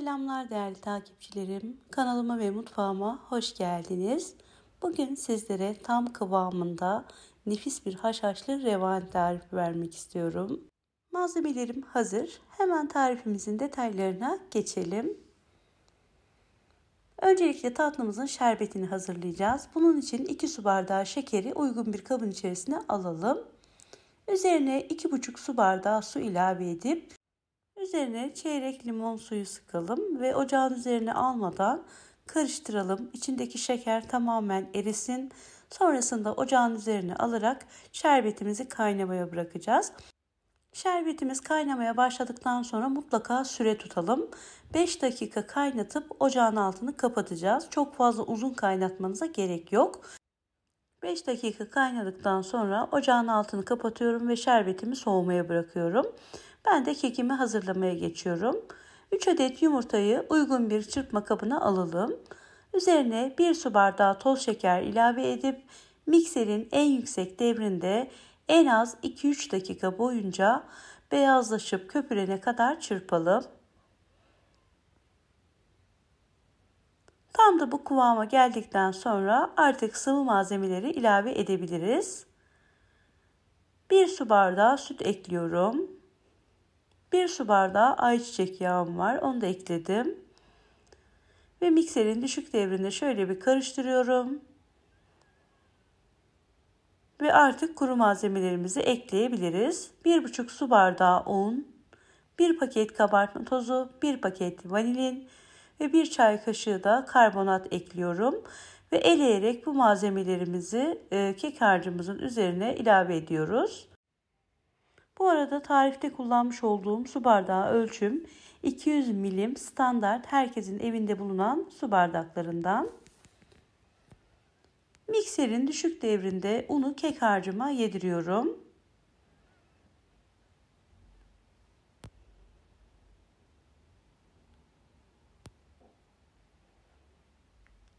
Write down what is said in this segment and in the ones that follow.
Selamlar değerli takipçilerim. Kanalıma ve mutfağıma hoş geldiniz. Bugün sizlere tam kıvamında nefis bir haşhaşlı revan tarifi vermek istiyorum. Malzemelerim hazır. Hemen tarifimizin detaylarına geçelim. Öncelikle tatlımızın şerbetini hazırlayacağız. Bunun için 2 su bardağı şekeri uygun bir kabın içerisine alalım. Üzerine 2,5 su bardağı su ilave edip Üzerine çeyrek limon suyu sıkalım ve ocağın üzerine almadan karıştıralım. İçindeki şeker tamamen erisin. Sonrasında ocağın üzerine alarak şerbetimizi kaynamaya bırakacağız. Şerbetimiz kaynamaya başladıktan sonra mutlaka süre tutalım. 5 dakika kaynatıp ocağın altını kapatacağız. Çok fazla uzun kaynatmanıza gerek yok. 5 dakika kaynadıktan sonra ocağın altını kapatıyorum ve şerbetimi soğumaya bırakıyorum. Ben de kekimi hazırlamaya geçiyorum. 3 adet yumurtayı uygun bir çırpma kabına alalım. Üzerine 1 su bardağı toz şeker ilave edip mikserin en yüksek devrinde en az 2-3 dakika boyunca beyazlaşıp köpürene kadar çırpalım. Tam da bu kıvama geldikten sonra artık sıvı malzemeleri ilave edebiliriz. 1 su bardağı süt ekliyorum. 1 su bardağı ayçiçek yağım var. Onu da ekledim. Ve mikserin düşük devrinde şöyle bir karıştırıyorum. Ve artık kuru malzemelerimizi ekleyebiliriz. 1,5 su bardağı un, 1 paket kabartma tozu, 1 paket vanilin ve 1 çay kaşığı da karbonat ekliyorum. Ve eleyerek bu malzemelerimizi e, kek harcımızın üzerine ilave ediyoruz. Bu arada tarifte kullanmış olduğum su bardağı ölçüm 200 milim standart herkesin evinde bulunan su bardaklarından. Mikserin düşük devrinde unu kek harcıma yediriyorum.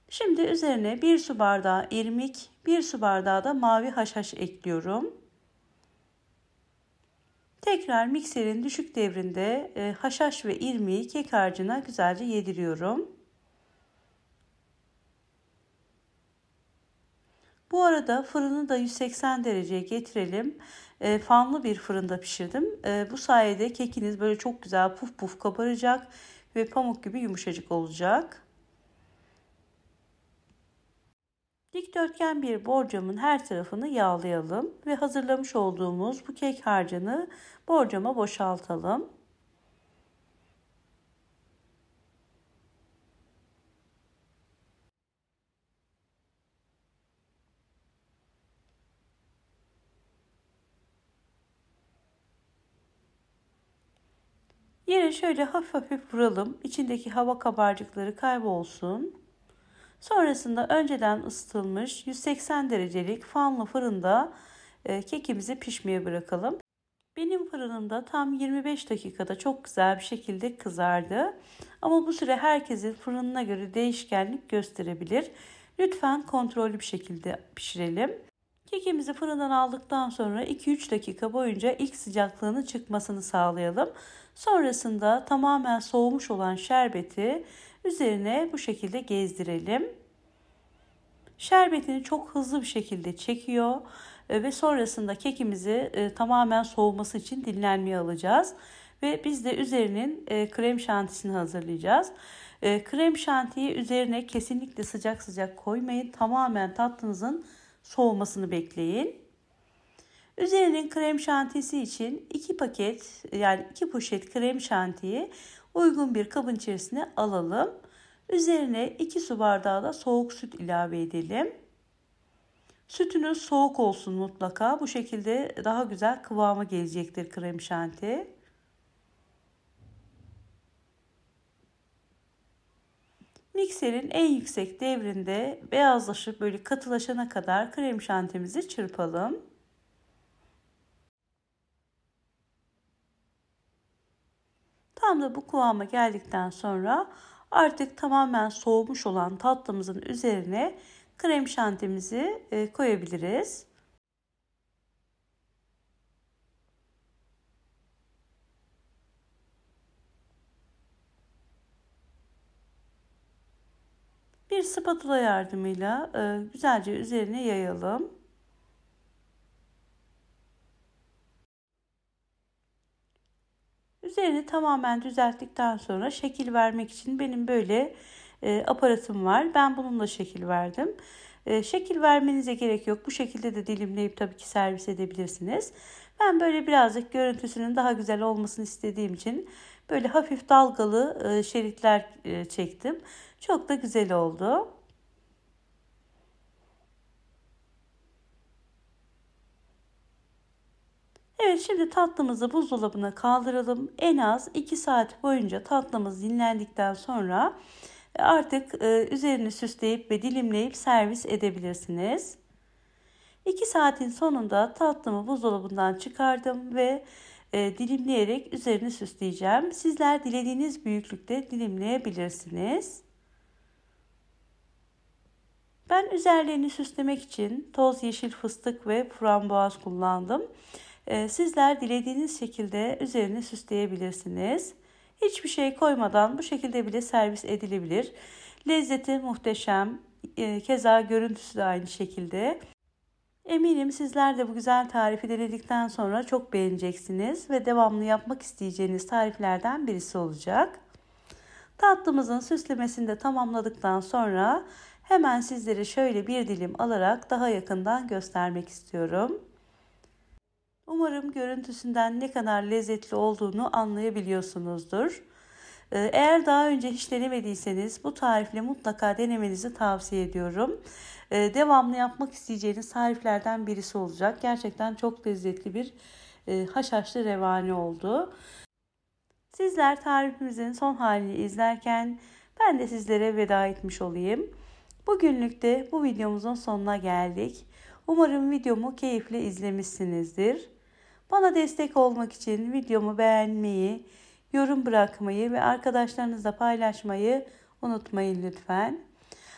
Şimdi üzerine 1 su bardağı irmik, 1 su bardağı da mavi haşhaş ekliyorum. Tekrar mikserin düşük devrinde e, haşhaş ve irmiği kek harcına güzelce yediriyorum. Bu arada fırını da 180 dereceye getirelim. E, fanlı bir fırında pişirdim. E, bu sayede kekiniz böyle çok güzel puf puf kabaracak ve pamuk gibi yumuşacık olacak. Dikdörtgen bir borcamın her tarafını yağlayalım ve hazırlamış olduğumuz bu kek harcını borcama boşaltalım. Yere şöyle hafif hafif vuralım. İçindeki hava kabarcıkları kaybolsun. Sonrasında önceden ısıtılmış 180 derecelik fanlı fırında e, kekimizi pişmeye bırakalım. Benim fırınımda tam 25 dakikada çok güzel bir şekilde kızardı. Ama bu süre herkesin fırınına göre değişkenlik gösterebilir. Lütfen kontrollü bir şekilde pişirelim. Kekimizi fırından aldıktan sonra 2-3 dakika boyunca ilk sıcaklığının çıkmasını sağlayalım. Sonrasında tamamen soğumuş olan şerbeti Üzerine bu şekilde gezdirelim. Şerbetini çok hızlı bir şekilde çekiyor e, ve sonrasında kekimizi e, tamamen soğuması için dinlenmeye alacağız. Ve biz de üzerinin e, krem şantisini hazırlayacağız. Krem şantiyi üzerine kesinlikle sıcak sıcak koymayın. Tamamen tatlınızın soğumasını bekleyin. Üzerinin krem şantisi için 2 paket yani 2 poşet krem şantiyi uygun bir kabın içerisine alalım. Üzerine 2 su bardağı da soğuk süt ilave edelim. Sütünüz soğuk olsun mutlaka. Bu şekilde daha güzel kıvamı gelecektir krem şanti. Mikserin en yüksek devrinde beyazlaşıp böyle katılaşana kadar krem şantimizi çırpalım. Tam da bu kıvama geldikten sonra Artık tamamen soğumuş olan tatlımızın üzerine krem şantimizi e, koyabiliriz. Bir spatula yardımıyla e, güzelce üzerine yayalım. Üzerini tamamen düzelttikten sonra şekil vermek için benim böyle e, aparatım var. Ben bununla şekil verdim. E, şekil vermenize gerek yok. Bu şekilde de dilimleyip tabii ki servis edebilirsiniz. Ben böyle birazcık görüntüsünün daha güzel olmasını istediğim için böyle hafif dalgalı e, şeritler e, çektim. Çok da güzel oldu. Evet şimdi tatlımızı buzdolabına kaldıralım. En az 2 saat boyunca tatlımız dinlendikten sonra e, artık e, üzerini süsleyip ve dilimleyip servis edebilirsiniz. 2 saatin sonunda tatlımı buzdolabından çıkardım ve e, dilimleyerek üzerini süsleyeceğim. Sizler dilediğiniz büyüklükte dilimleyebilirsiniz. Ben üzerlerini süslemek için toz yeşil fıstık ve frambuaz kullandım. Ee, sizler dilediğiniz şekilde üzerine süsleyebilirsiniz. Hiçbir şey koymadan bu şekilde bile servis edilebilir. Lezzeti muhteşem. Ee, keza görüntüsü de aynı şekilde. Eminim sizler de bu güzel tarifi denedikten sonra çok beğeneceksiniz ve devamlı yapmak isteyeceğiniz tariflerden birisi olacak. Tatlımızın süslemesini de tamamladıktan sonra hemen sizlere şöyle bir dilim alarak daha yakından göstermek istiyorum. Umarım görüntüsünden ne kadar lezzetli olduğunu anlayabiliyorsunuzdur. Ee, eğer daha önce hiç denemediyseniz bu tarifle mutlaka denemenizi tavsiye ediyorum. Ee, devamlı yapmak isteyeceğiniz tariflerden birisi olacak. Gerçekten çok lezzetli bir e, haşhaşlı revani oldu. Sizler tarifimizin son halini izlerken ben de sizlere veda etmiş olayım. Bugünlük de bu videomuzun sonuna geldik. Umarım videomu keyifle izlemişsinizdir. Bana destek olmak için videomu beğenmeyi, yorum bırakmayı ve arkadaşlarınızla paylaşmayı unutmayın lütfen.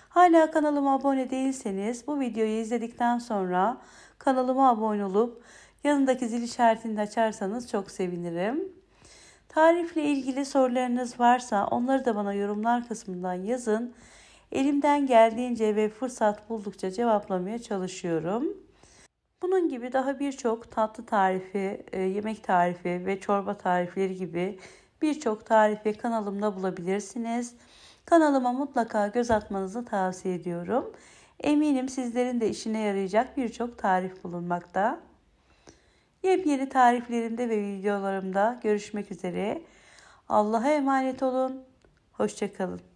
Hala kanalıma abone değilseniz bu videoyu izledikten sonra kanalıma abone olup yanındaki zil işaretini de açarsanız çok sevinirim. Tarifle ilgili sorularınız varsa onları da bana yorumlar kısmından yazın. Elimden geldiğince ve fırsat buldukça cevaplamaya çalışıyorum. Bunun gibi daha birçok tatlı tarifi, e, yemek tarifi ve çorba tarifleri gibi birçok tarifi kanalımda bulabilirsiniz. Kanalıma mutlaka göz atmanızı tavsiye ediyorum. Eminim sizlerin de işine yarayacak birçok tarif bulunmakta. Yepyeni tariflerimde ve videolarımda görüşmek üzere. Allah'a emanet olun. Hoşçakalın.